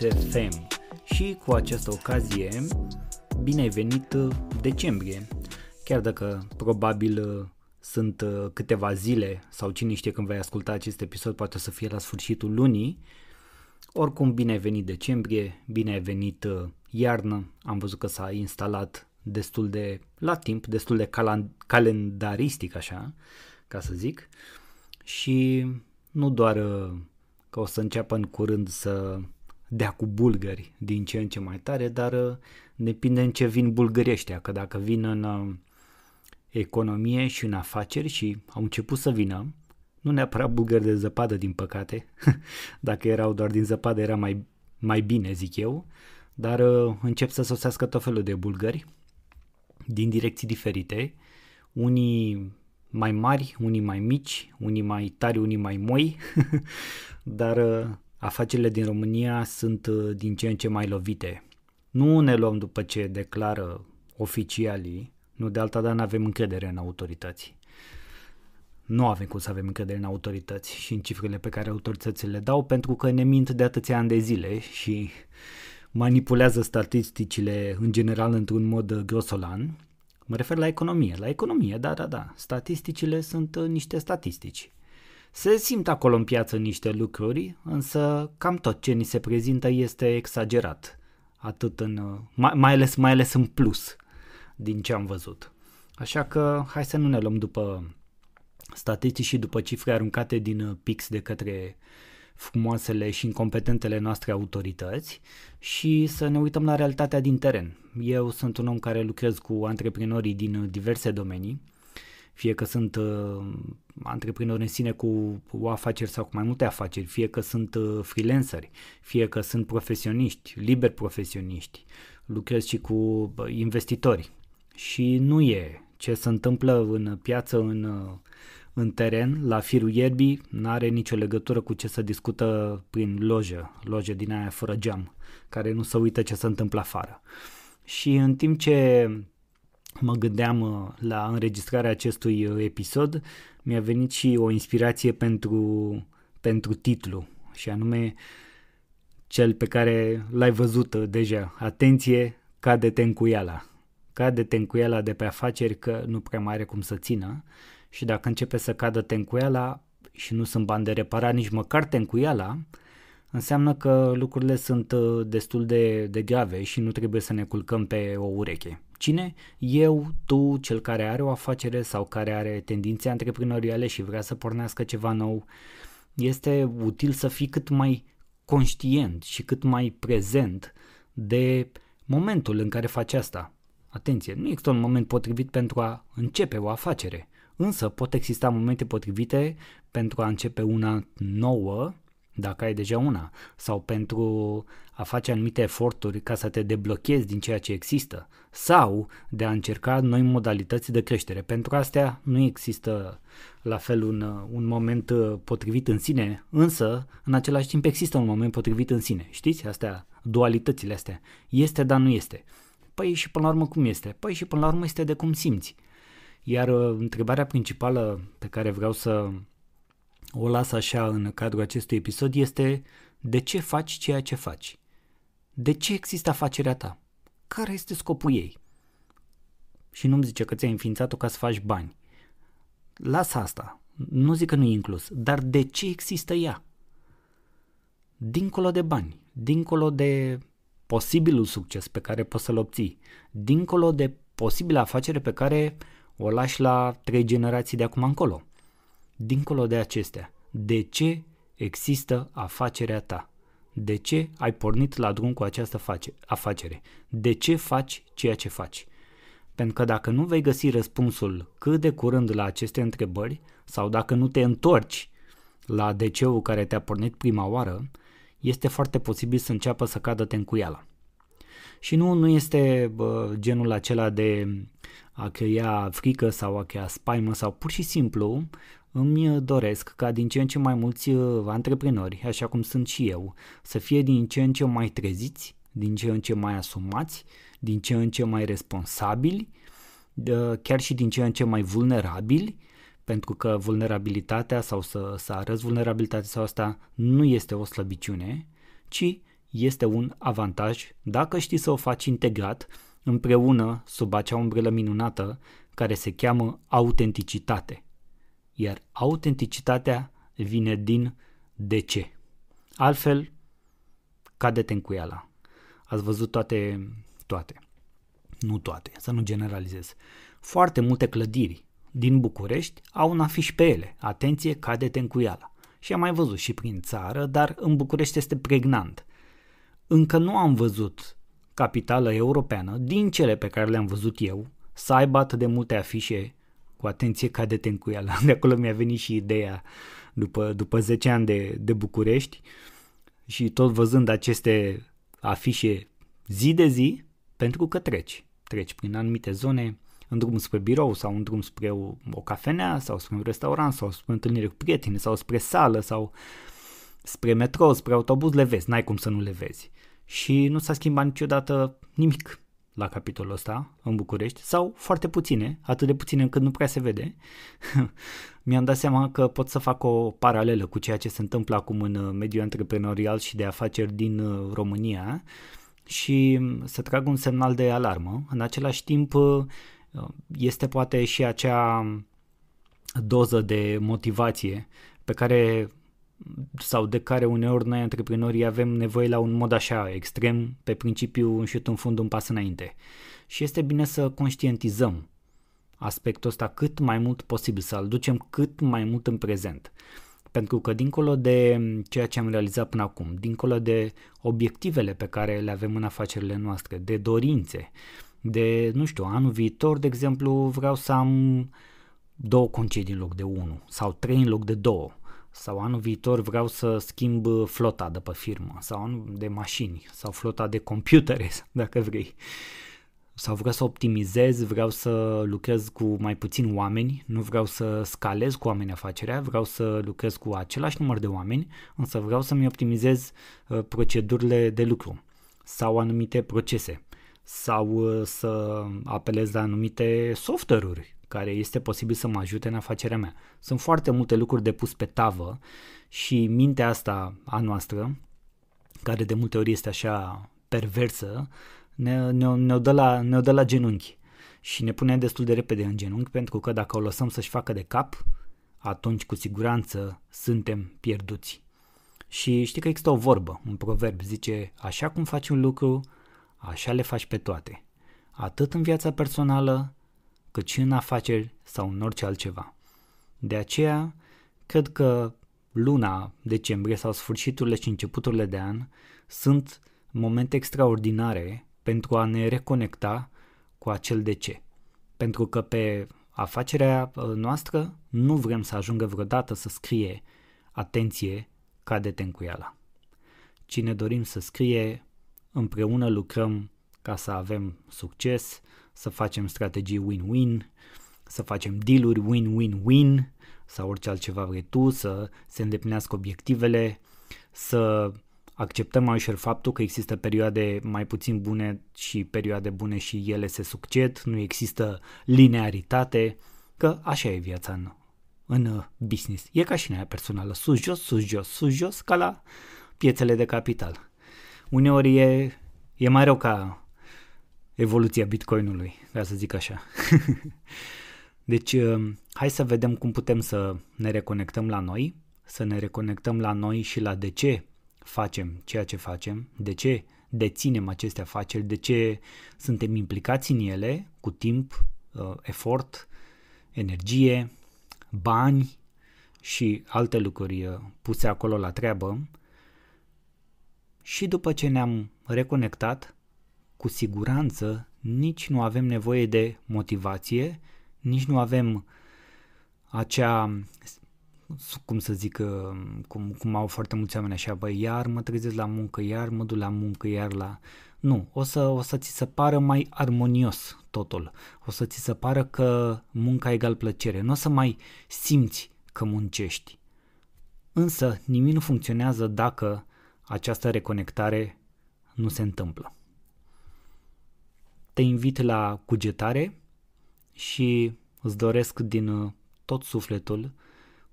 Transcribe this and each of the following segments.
FM și cu această ocazie bine ai venit uh, decembrie, chiar dacă probabil uh, sunt uh, câteva zile sau cine știe când vei asculta acest episod, poate să fie la sfârșitul lunii. Oricum, bine ai venit decembrie, bine ai venit iarnă, am văzut că s-a instalat destul de la timp, destul de cal- calendaristic așa, ca să zic. Și nu doar că o să înceapă în curând să dea cu bulgări din ce în ce mai tare, dar uh, depinde în ce vin bulgării ăștia, că dacă vin în uh, economie și în afaceri și au început să vină, nu neapărat bulgări de zăpadă, din păcate, dacă erau doar din zăpadă era mai, mai bine, zic eu, dar uh, încep să sosească tot felul de bulgări din direcții diferite, unii mai mari, unii mai mici, unii mai tari, unii mai moi, dar afacerile din România sunt uh, din ce în ce mai lovite. Nu ne luăm după ce declară oficialii, nu de alta, dar nu avem încredere în autorități. Nu avem cum să avem încredere în autorități și în cifrele pe care autoritățile le dau pentru că ne mint de atâția ani de zile și manipulează statisticile în general într-un mod uh, grosolan. Mă refer la economie, la economie, da, da, da. Statisticile sunt uh, niște statistici. Se simt acolo în piață niște lucruri, însă cam tot ce ni se prezintă este exagerat, atât în, uh, mai, mai, ales, mai ales în plus din ce am văzut. Așa că hai să nu ne luăm după statistici și după cifre aruncate din uh, pix de către frumoasele și incompetentele noastre autorități și să ne uităm la realitatea din teren. Eu sunt un om care lucrez cu antreprenorii din uh, diverse domenii, fie că sunt uh, antreprenori în sine cu o afaceri sau cu mai multe afaceri, fie că sunt uh, freelanceri, fie că sunt profesioniști, liberi profesioniști, lucrez și cu investitori. Și nu e ce se întâmplă în piață, în, uh, în teren, la firul ierbii, nu are nicio legătură cu ce se discută prin lojă, lojă din aia fără geam, care nu se uită ce se întâmplă afară. Și în timp ce mă gândeam uh, la înregistrarea acestui uh, episod, mi-a venit și o inspirație pentru, pentru titlu și anume cel pe care l-ai văzut uh, deja. Atenție, cade-te în cuiala. Cade-te în cuiala de pe afaceri că nu prea mai are cum să țină și dacă începe să cadă tencuiala și nu sunt bani de reparat nici măcar tencuiala, înseamnă că lucrurile sunt destul de, de grave și nu trebuie să ne culcăm pe o ureche. Cine? Eu, tu, cel care are o afacere sau care are tendințe antreprenoriale și vrea să pornească ceva nou. Este util să fii cât mai conștient și cât mai prezent de momentul în care faci asta. Atenție, nu există un moment potrivit pentru a începe o afacere, însă pot exista momente potrivite pentru a începe una nouă dacă ai deja una, sau pentru a face anumite eforturi ca să te deblochezi din ceea ce există, sau de a încerca noi modalități de creștere. Pentru astea nu există la fel un, un moment potrivit în sine, însă în același timp există un moment potrivit în sine. Știți? Astea, dualitățile astea. Este, dar nu este. Păi și până la urmă cum este? Păi și până la urmă este de cum simți. Iar uh, întrebarea principală pe care vreau să o las așa în cadrul acestui episod este de ce faci ceea ce faci? De ce există afacerea ta? Care este scopul ei? Și nu-mi zice că ți-ai înființat-o ca să faci bani. Lasă asta. Nu zic că nu e inclus, dar de ce există ea? Dincolo de bani, dincolo de posibilul succes pe care poți să-l obții, dincolo de posibilă afacere pe care o lași la trei generații de acum încolo. Dincolo de acestea, de ce există afacerea ta? De ce ai pornit la drum cu această face, afacere? De ce faci ceea ce faci? Pentru că dacă nu vei găsi răspunsul cât de curând la aceste întrebări, sau dacă nu te întorci la de ceul care te-a pornit prima oară, este foarte posibil să înceapă să cadă tencuiala. Și nu, nu este bă, genul acela de a crea frică sau a crea spaimă sau pur și simplu îmi uh, doresc ca din ce în ce mai mulți uh, antreprenori, așa cum sunt și eu, să fie din ce în ce mai treziți, din ce în ce mai asumați, din ce în ce mai responsabili, chiar și din ce în ce mai vulnerabili, pentru că vulnerabilitatea sau să, să arăți vulnerabilitatea sau asta nu este o slăbiciune, ci este un avantaj dacă știi să o faci integrat împreună sub acea umbrelă minunată care se cheamă autenticitate. Iar autenticitatea vine din de ce. Altfel, cade-te în cuiala. Ați văzut toate, toate. Nu toate, să nu generalizez. Foarte multe clădiri din București au un afiș pe ele. Atenție, cade-te în cuiala. Și am mai văzut și prin țară, dar în București este pregnant. Încă nu am văzut capitală europeană, din cele pe care le-am văzut eu, să aibă atât de multe afișe cu atenție cadete cu el. De acolo mi-a venit și ideea după, după 10 ani de, de București și tot văzând aceste afișe zi de zi, pentru că treci. Treci prin anumite zone, în drum spre birou sau în drum spre o, o cafenea sau spre un restaurant sau spre întâlnire cu prieteni sau spre sală sau spre metrou, spre autobuz, le vezi, n-ai cum să nu le vezi. Și nu s-a schimbat niciodată nimic la capitolul ăsta în București sau foarte puține, atât de puține încât nu prea se vede. Mi-am dat seama că pot să fac o paralelă cu ceea ce se întâmplă acum în uh, mediul antreprenorial și de afaceri din uh, România și mm, să trag un semnal de alarmă. În același timp uh, este poate și acea doză de motivație pe care sau de care uneori noi antreprenorii avem nevoie la un mod așa extrem, pe principiu un șut în fund, un pas înainte. Și este bine să conștientizăm aspectul ăsta cât mai mult posibil, să-l ducem cât mai mult în prezent. Pentru că dincolo de ceea ce am realizat până acum, dincolo de obiectivele pe care le avem în afacerile noastre, de dorințe, de, nu știu, anul viitor, de exemplu, vreau să am două concedii în loc de unul sau trei în loc de două sau anul viitor vreau să schimb uh, flota de pe firmă sau de mașini sau flota de computere dacă vrei sau vreau să optimizez, vreau să lucrez cu mai puțin oameni, nu vreau să scalez cu oameni afacerea, vreau să lucrez cu același număr de oameni, însă vreau să-mi optimizez uh, procedurile de lucru sau anumite procese sau uh, să apelez la anumite software-uri care este posibil să mă ajute în afacerea mea. Sunt foarte multe lucruri de pus pe tavă și mintea asta a noastră, care de multe ori este așa perversă, ne, ne, ne-o, dă la, ne-o dă la genunchi și ne pune destul de repede în genunchi pentru că dacă o lăsăm să-și facă de cap, atunci cu siguranță suntem pierduți. Și știi că există o vorbă, un proverb, zice așa cum faci un lucru, așa le faci pe toate. Atât în viața personală, cât și în afaceri sau în orice altceva. De aceea, cred că luna decembrie sau sfârșiturile și începuturile de an sunt momente extraordinare pentru a ne reconecta cu acel de ce. Pentru că pe afacerea ă, noastră nu vrem să ajungă vreodată să scrie atenție, cade-te în Cine dorim să scrie, împreună lucrăm ca să avem succes, să facem strategii win-win, să facem dealuri win-win-win sau orice altceva vrei tu, să se îndeplinească obiectivele, să acceptăm ușor faptul că există perioade mai puțin bune și perioade bune și ele se succed, nu există linearitate, că așa e viața în, în uh, business. E ca și în aia personală, sus-jos, sus-jos, sus-jos, ca la piețele de capital. Uneori e, e mai rău ca evoluția Bitcoinului, ca să zic așa. deci, um, hai să vedem cum putem să ne reconectăm la noi, să ne reconectăm la noi și la de ce facem ceea ce facem, de ce deținem aceste afaceri, de ce suntem implicați în ele cu timp, uh, efort, energie, bani și alte lucruri uh, puse acolo la treabă. Și după ce ne-am reconectat, cu siguranță nici nu avem nevoie de motivație, nici nu avem acea, cum să zic, uh, cum, cum au foarte mulți oameni așa, băi, iar mă trezesc la muncă, iar mă duc la muncă, iar la... Nu, o să, o să ți se pară mai armonios totul. O să ți se pară că munca egal plăcere. Nu o să mai simți că muncești. Însă nimic nu funcționează dacă această reconectare nu se întâmplă te invit la cugetare și îți doresc din uh, tot sufletul,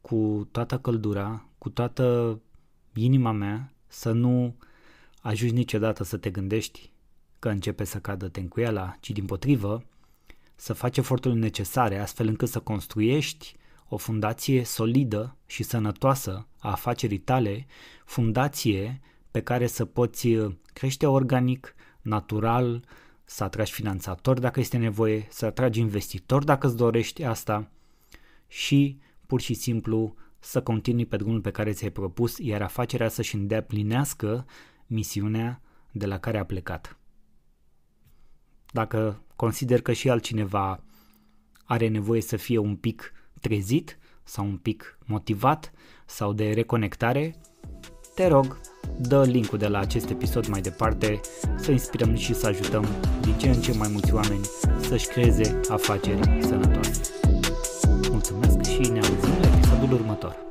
cu toată căldura, cu toată inima mea, să nu ajungi niciodată să te gândești că începe să cadă tencuiala, ci din potrivă, să faci efortul necesar, astfel încât să construiești o fundație solidă și sănătoasă a afacerii tale, fundație pe care să poți uh, crește organic, natural, să atragi finanțatori dacă este nevoie, să atragi investitori dacă îți dorești asta și pur și simplu să continui pe drumul pe care ți-ai propus, iar afacerea să-și îndeplinească misiunea de la care a plecat. Dacă consider că și altcineva are nevoie să fie un pic trezit sau un pic motivat sau de reconectare, te rog, dă linkul de la acest episod mai departe să inspirăm și să ajutăm din ce în ce mai mulți oameni să-și creeze afaceri sănătoase. Mulțumesc și ne auzim la episodul următor.